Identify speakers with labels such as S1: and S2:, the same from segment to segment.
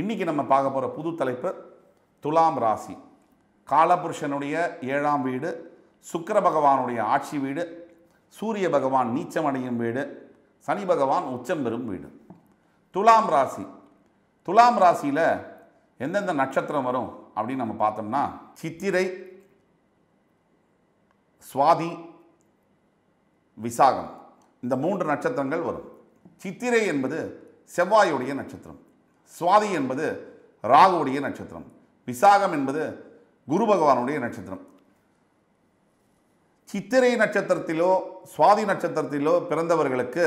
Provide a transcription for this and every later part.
S1: இன்றைக்கி நம்ம பார்க்க போகிற புது தலைப்பு துலாம் ராசி காலபுருஷனுடைய ஏழாம் வீடு சுக்கர பகவானுடைய ஆட்சி வீடு சூரிய பகவான் நீச்சம் அடையும் வீடு சனி பகவான் உச்சம் பெறும் வீடு துலாம் ராசி துலாம் ராசியில் எந்தெந்த நட்சத்திரம் வரும் அப்படின்னு நம்ம பார்த்தோம்னா சித்திரை சுவாதி விசாகம் இந்த மூன்று நட்சத்திரங்கள் வரும் சித்திரை என்பது செவ்வாயுடைய நட்சத்திரம் சுவாதி என்பது ராகுவுடைய நட்சத்திரம் விசாகம் என்பது குரு பகவானுடைய நட்சத்திரம் சித்திரை நட்சத்திரத்திலோ சுவாதி நட்சத்திரத்திலோ பிறந்தவர்களுக்கு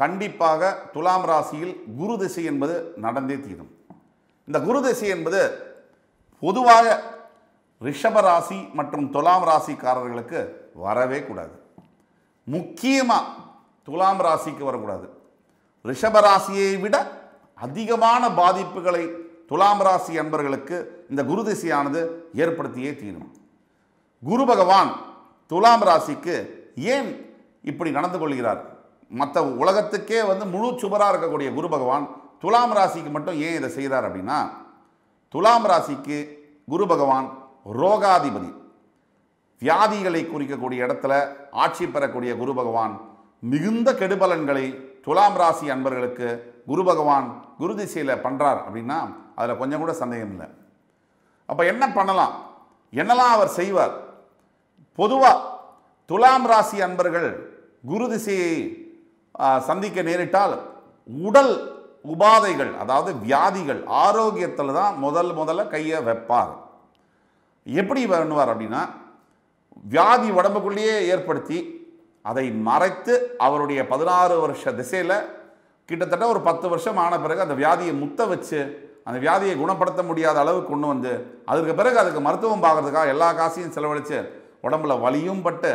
S1: கண்டிப்பாக துலாம் ராசியில் குரு திசை என்பது நடந்தே தீரும் இந்த குரு திசை என்பது பொதுவாக ரிஷப ராசி மற்றும் துலாம் ராசிக்காரர்களுக்கு வரவே கூடாது முக்கியமாக துலாம் ராசிக்கு வரக்கூடாது ரிஷப ராசியை விட அதிகமான பாதிப்புகளை துலாம் ராசி அன்பர்களுக்கு இந்த குரு திசையானது ஏற்படுத்தியே தீரும் குரு பகவான் துலாம் ராசிக்கு ஏன் இப்படி நடந்து கொள்கிறார் மற்ற உலகத்துக்கே வந்து முழு சுபராக இருக்கக்கூடிய குரு பகவான் துலாம் ராசிக்கு மட்டும் ஏன் இதை செய்கிறார் அப்படின்னா துலாம் ராசிக்கு குரு பகவான் ரோகாதிபதி வியாதிகளை குறிக்கக்கூடிய இடத்துல ஆட்சி பெறக்கூடிய குரு பகவான் மிகுந்த கெடுபலன்களை துலாம் ராசி அன்பர்களுக்கு குரு பகவான் குரு திசையில் பண்ணுறார் அப்படின்னா அதில் கொஞ்சம் கூட சந்தேகம் இல்லை அப்போ என்ன பண்ணலாம் என்னெல்லாம் அவர் செய்வார் பொதுவாக துலாம் ராசி அன்பர்கள் குரு திசையை சந்திக்க நேரிட்டால் உடல் உபாதைகள் அதாவது வியாதிகள் ஆரோக்கியத்தில் தான் முதல் முதல்ல கையை வைப்பார் எப்படி பண்ணுவார் அப்படின்னா வியாதி உடம்புக்குள்ளேயே ஏற்படுத்தி அதை மறைத்து அவருடைய பதினாறு வருஷ திசையில் கிட்டத்தட்ட ஒரு பத்து வருஷம் ஆன பிறகு அந்த வியாதியை முத்த வச்சு அந்த வியாதியை குணப்படுத்த முடியாத அளவுக்கு கொண்டு வந்து அதுக்கு பிறகு அதுக்கு மருத்துவம் பார்க்குறதுக்காக எல்லா காசையும் செலவழித்து உடம்புல வலியும் பட்டு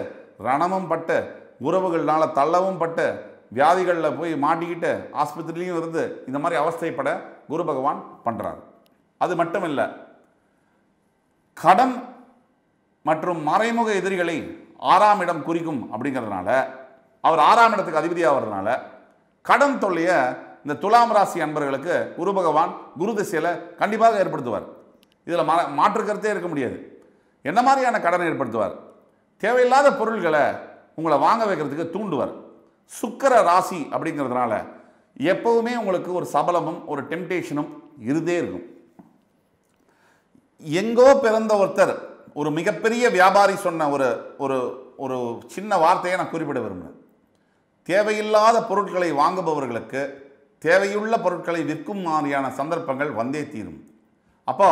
S1: ரணமும் பட்டு உறவுகள்னால் தள்ளவும் பட்டு வியாதிகளில் போய் மாட்டிக்கிட்டு ஆஸ்பத்திரிலையும் இருந்து இந்த மாதிரி அவஸ்தைப்பட குரு பகவான் பண்ணுறார் அது மட்டும் இல்லை கடன் மற்றும் மறைமுக எதிரிகளை ஆறாம் இடம் குறிக்கும் அப்படிங்கிறதுனால அவர் ஆறாம் இடத்துக்கு அதிபதியாக வர்றதுனால கடன் தொல்லையை இந்த துலாம் ராசி அன்பர்களுக்கு குரு பகவான் குரு திசையில் கண்டிப்பாக ஏற்படுத்துவார் இதில் மா மாற்றுக்கருத்தே இருக்க முடியாது என்ன மாதிரியான கடனை ஏற்படுத்துவார் தேவையில்லாத பொருள்களை உங்களை வாங்க வைக்கிறதுக்கு தூண்டுவார் சுக்கர ராசி அப்படிங்கிறதுனால எப்பவுமே உங்களுக்கு ஒரு சபலமும் ஒரு டெம்டேஷனும் இருந்தே இருக்கும் எங்கோ பிறந்த ஒருத்தர் ஒரு மிகப்பெரிய வியாபாரி சொன்ன ஒரு ஒரு ஒரு சின்ன வார்த்தையை நான் குறிப்பிட விரும்புகிறேன் தேவையில்லாத பொருட்களை வாங்குபவர்களுக்கு தேவையுள்ள பொருட்களை விற்கும் மாதிரியான சந்தர்ப்பங்கள் வந்தே தீரும் அப்போ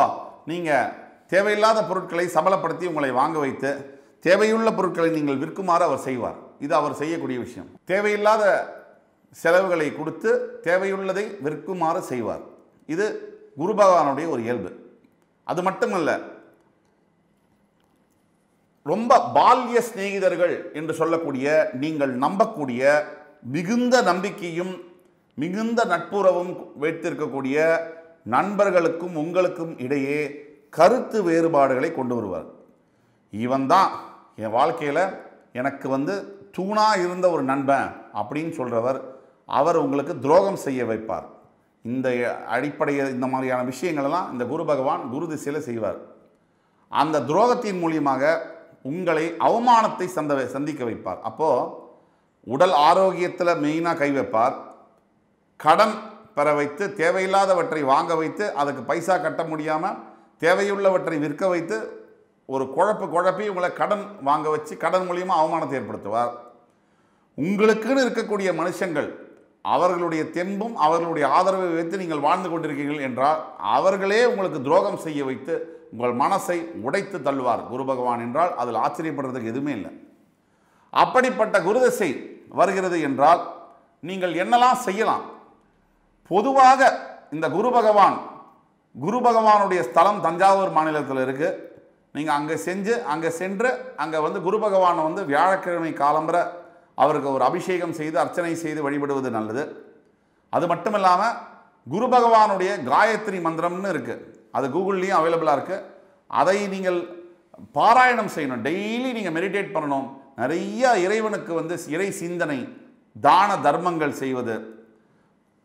S1: நீங்கள் தேவையில்லாத பொருட்களை சபலப்படுத்தி உங்களை வாங்க வைத்து தேவையுள்ள பொருட்களை நீங்கள் விற்குமாறு அவர் செய்வார் இது அவர் செய்யக்கூடிய விஷயம் தேவையில்லாத செலவுகளை கொடுத்து தேவையுள்ளதை விற்குமாறு செய்வார் இது குரு பகவானுடைய ஒரு இயல்பு அது மட்டுமல்ல ரொம்ப பால்ய சிநேகிதர்கள் என்று சொல்லக்கூடிய நீங்கள் நம்பக்கூடிய மிகுந்த நம்பிக்கையும் மிகுந்த நட்புறவும் வைத்திருக்கக்கூடிய நண்பர்களுக்கும் உங்களுக்கும் இடையே கருத்து வேறுபாடுகளை கொண்டு வருவார் இவன் தான் என் வாழ்க்கையில் எனக்கு வந்து தூணாக இருந்த ஒரு நண்பன் அப்படின்னு சொல்கிறவர் அவர் உங்களுக்கு துரோகம் செய்ய வைப்பார் இந்த அடிப்படையில் இந்த மாதிரியான விஷயங்களெல்லாம் இந்த குரு பகவான் குரு திசையில் செய்வார் அந்த துரோகத்தின் மூலியமாக உங்களை அவமானத்தை சந்த சந்திக்க வைப்பார் அப்போது உடல் ஆரோக்கியத்தில் மெயினாக கை வைப்பார் கடன் பெற வைத்து தேவையில்லாதவற்றை வாங்க வைத்து அதுக்கு பைசா கட்ட முடியாமல் தேவையுள்ளவற்றை விற்க வைத்து ஒரு குழப்பு குழப்பி உங்களை கடன் வாங்க வச்சு கடன் மூலியமாக அவமானத்தை ஏற்படுத்துவார் உங்களுக்குன்னு இருக்கக்கூடிய மனுஷங்கள் அவர்களுடைய தெம்பும் அவர்களுடைய ஆதரவை வைத்து நீங்கள் வாழ்ந்து கொண்டிருக்கீர்கள் என்றால் அவர்களே உங்களுக்கு துரோகம் செய்ய வைத்து உங்கள் மனசை உடைத்து தள்ளுவார் குரு பகவான் என்றால் அதில் ஆச்சரியப்படுறதுக்கு எதுவுமே இல்லை அப்படிப்பட்ட குருதசை வருகிறது என்றால் நீங்கள் என்னெல்லாம் செய்யலாம் பொதுவாக இந்த குரு பகவான் குரு பகவானுடைய ஸ்தலம் தஞ்சாவூர் மாநிலத்தில் இருக்குது நீங்கள் அங்கே செஞ்சு அங்கே சென்று அங்கே வந்து குரு பகவானை வந்து வியாழக்கிழமை காலம்புற அவருக்கு ஒரு அபிஷேகம் செய்து அர்ச்சனை செய்து வழிபடுவது நல்லது அது மட்டும் இல்லாமல் குரு பகவானுடைய காயத்ரி மந்திரம்னு இருக்குது அது கூகுள்லேயும் அவைலபிளாக இருக்குது அதை நீங்கள் பாராயணம் செய்யணும் டெய்லி நீங்கள் மெடிடேட் பண்ணணும் நிறைய இறைவனுக்கு வந்து இறை சிந்தனை தான தர்மங்கள் செய்வது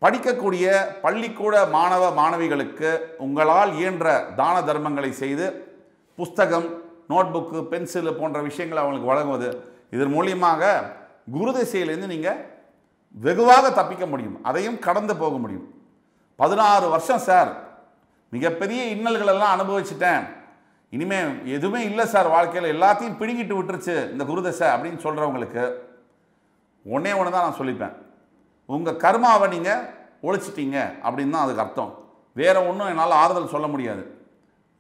S1: படிக்கக்கூடிய பள்ளிக்கூட மாணவ மாணவிகளுக்கு உங்களால் இயன்ற தான தர்மங்களை செய்து புஸ்தகம் நோட் புக்கு பென்சில் போன்ற விஷயங்களை அவங்களுக்கு வழங்குவது இதன் மூலியமாக குரு திசையிலேருந்து நீங்கள் வெகுவாக தப்பிக்க முடியும் அதையும் கடந்து போக முடியும் பதினாறு வருஷம் சார் மிகப்பெரிய இன்னல்களெல்லாம் அனுபவிச்சுட்டேன் இனிமேல் எதுவுமே இல்லை சார் வாழ்க்கையில் எல்லாத்தையும் பிடுங்கிட்டு விட்டுருச்சு இந்த குருதசை அப்படின்னு சொல்கிறவங்களுக்கு ஒன்றே ஒன்று தான் நான் சொல்லிப்பேன் உங்கள் கர்மாவை நீங்கள் ஒழிச்சிட்டீங்க அப்படின்னு தான் அதுக்கு அர்த்தம் வேறு ஒன்றும் என்னால் ஆறுதல் சொல்ல முடியாது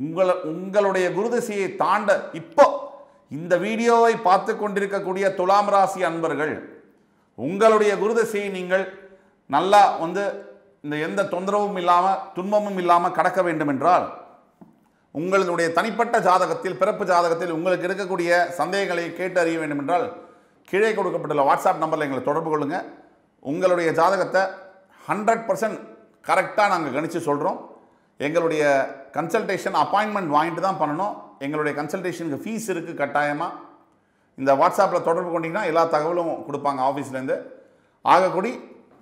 S1: உங்களை உங்களுடைய குருதசையை தாண்ட இப்போ இந்த வீடியோவை பார்த்து கொண்டிருக்கக்கூடிய துலாம் ராசி அன்பர்கள் உங்களுடைய குருதசையை நீங்கள் நல்லா வந்து இந்த எந்த தொந்தரவும் இல்லாமல் துன்பமும் இல்லாமல் கடக்க வேண்டும் என்றால் உங்களுடைய தனிப்பட்ட ஜாதகத்தில் பிறப்பு ஜாதகத்தில் உங்களுக்கு இருக்கக்கூடிய சந்தேகங்களை கேட்டு அறிய வேண்டும் என்றால் கீழே கொடுக்கப்பட்டுள்ள வாட்ஸ்அப் நம்பரில் எங்களை தொடர்பு கொள்ளுங்கள் உங்களுடைய ஜாதகத்தை ஹண்ட்ரட் பர்சன்ட் கரெக்டாக நாங்கள் கணித்து சொல்கிறோம் எங்களுடைய கன்சல்டேஷன் அப்பாயின்மெண்ட் வாங்கிட்டு தான் பண்ணணும் எங்களுடைய கன்சல்டேஷனுக்கு ஃபீஸ் இருக்குது கட்டாயமாக இந்த வாட்ஸ்அப்பில் தொடர்பு கொண்டிங்கன்னா எல்லா தகவலும் கொடுப்பாங்க ஆஃபீஸ்லேருந்து ஆகக்கூடி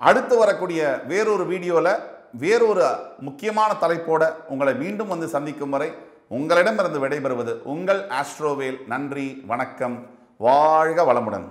S1: அடுத்து வரக்கூடிய வேறொரு வீடியோவில் வேறொரு முக்கியமான தலைப்போட உங்களை மீண்டும் வந்து சந்திக்கும் வரை உங்களிடமிருந்து விடைபெறுவது உங்கள் ஆஸ்ட்ரோவேல் நன்றி வணக்கம் வாழ்க வளமுடன்